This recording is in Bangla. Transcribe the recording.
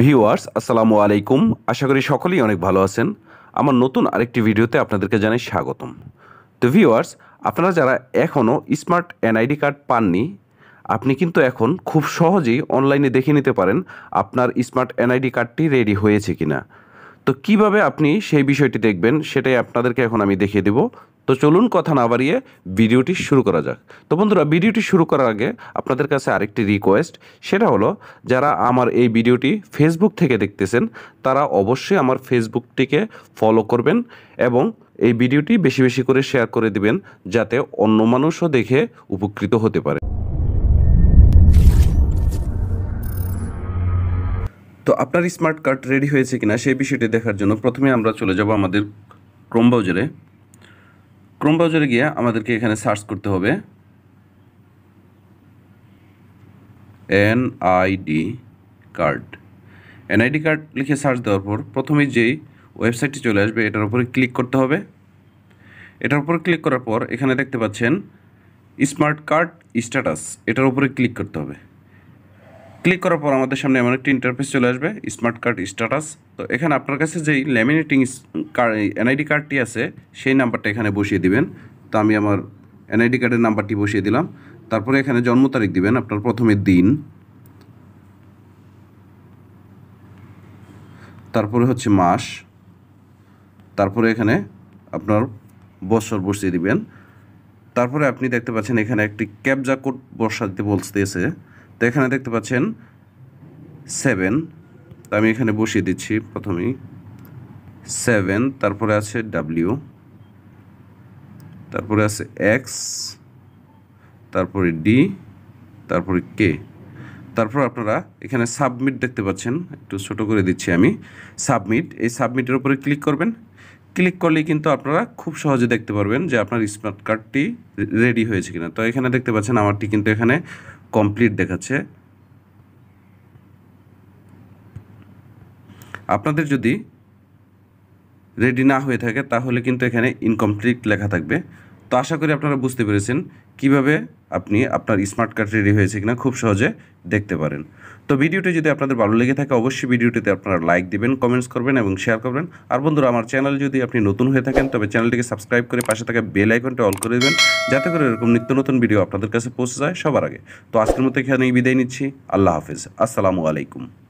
ভিওয়ার্স আসসালামু আলাইকুম আশা করি সকলেই অনেক ভালো আছেন আমার নতুন আরেকটি ভিডিওতে আপনাদেরকে জানাই স্বাগতম তো ভিওয়ার্স আপনারা যারা এখনও স্মার্ট এনআইডি কার্ড পাননি আপনি কিন্তু এখন খুব সহজেই অনলাইনে দেখে নিতে পারেন আপনার স্মার্ট এনআইডি কার্ডটি রেডি হয়েছে কিনা তো কিভাবে আপনি সেই বিষয়টি দেখবেন সেটাই আপনাদেরকে এখন আমি দেখিয়ে দেব তো চলুন কথা না বাড়িয়ে ভিডিওটি শুরু করা যাক তো বন্ধুরা ভিডিওটি শুরু করার আগে আপনাদের কাছে আরেকটি রিকোয়েস্ট সেটা হলো যারা আমার এই ভিডিওটি ফেসবুক থেকে দেখতেছেন তারা অবশ্যই আমার ফেসবুকটিকে ফলো করবেন এবং এই ভিডিওটি বেশি বেশি করে শেয়ার করে দিবেন যাতে অন্য মানুষও দেখে উপকৃত হতে পারে তো আপনার স্মার্ট কার্ড রেডি হয়েছে কিনা সেই বিষয়টি দেখার জন্য প্রথমে আমরা চলে যাব আমাদের ক্রোম ব্রাউজারে ক্রোম ব্রাউজারে গিয়ে আমাদেরকে এখানে সার্চ করতে হবে এনআইডি কার্ড এনআইডি কার্ড লিখে সার্চ দেওয়ার পর প্রথমে যেই ওয়েবসাইটটি চলে আসবে এটার উপরে ক্লিক করতে হবে এটার উপরে ক্লিক করার পর এখানে দেখতে পাচ্ছেন স্মার্ট কার্ড স্ট্যাটাস এটার উপরে ক্লিক করতে হবে ক্লিক করার পর আমাদের সামনে এমন একটি ইন্টারফেস চলে আসবে স্মার্ট কার্ড স্ট্যাটাস তো এখানে আপনার কাছে যেই ল্যামিনেটিং এনআইডি কার্ডটি আছে সেই নাম্বারটা এখানে বসিয়ে দিবেন তো আমি আমার এনআইডি কার্ডের নাম্বারটি বসিয়ে দিলাম তারপরে এখানে জন্ম তারিখ দিবেন আপনার প্রথমে দিন তারপরে হচ্ছে মাস তারপরে এখানে আপনার বছর বসিয়ে দিবেন তারপরে আপনি দেখতে পাচ্ছেন এখানে একটি ক্যাবজা কোড বসাতে বলতেছে তো এখানে দেখতে পাচ্ছেন সেভেন তো আমি এখানে বসিয়ে দিচ্ছি প্রথমেই সেভেন তারপরে আছে ডাব্লিউ তারপরে আছে এক্স তারপরে ডি তারপরে কে তারপর আপনারা এখানে সাবমিট দেখতে পাচ্ছেন একটু ছোট করে দিচ্ছি আমি সাবমিট এই সাবমিটের উপরে ক্লিক করবেন ক্লিক করলেই কিন্তু আপনারা খুব সহজে দেখতে পারবেন যে আপনার স্মার্ট কার্ডটি রেডি হয়েছে কিনা তো এখানে দেখতে পাচ্ছেন আমারটি কিন্তু এখানে কমপ্লিট দেখাচ্ছে আপনাদের যদি রেডি না হয়ে থাকে তাহলে কিন্তু এখানে ইনকমপ্লিট লেখা থাকবে তো আশা করি আপনারা বুঝতে পেরেছেন কিভাবে আপনি আপনার স্মার্ট কার্ড রেডি হয়েছে কিনা খুব সহজে দেখতে পারেন তো ভিডিওটি যদি আপনাদের ভালো লেগে থাকে অবশ্যই ভিডিওটিতে আপনারা লাইক দেবেন কমেন্টস করবেন এবং শেয়ার করবেন আর বন্ধুরা আমার চ্যানেল যদি আপনি নতুন হয়ে থাকেন তবে চ্যানেলটিকে সাবস্ক্রাইব করে পাশে থাকা বেল আইকনটি অল করে দেবেন যাতে করে এরকম নিত্য নতুন ভিডিও আপনাদের কাছে পৌঁছে যায় সবার আগে তো আজকের মতো এখানেই বিদায় নিচ্ছি আল্লাহ হাফিজ আসসালামু আলাইকুম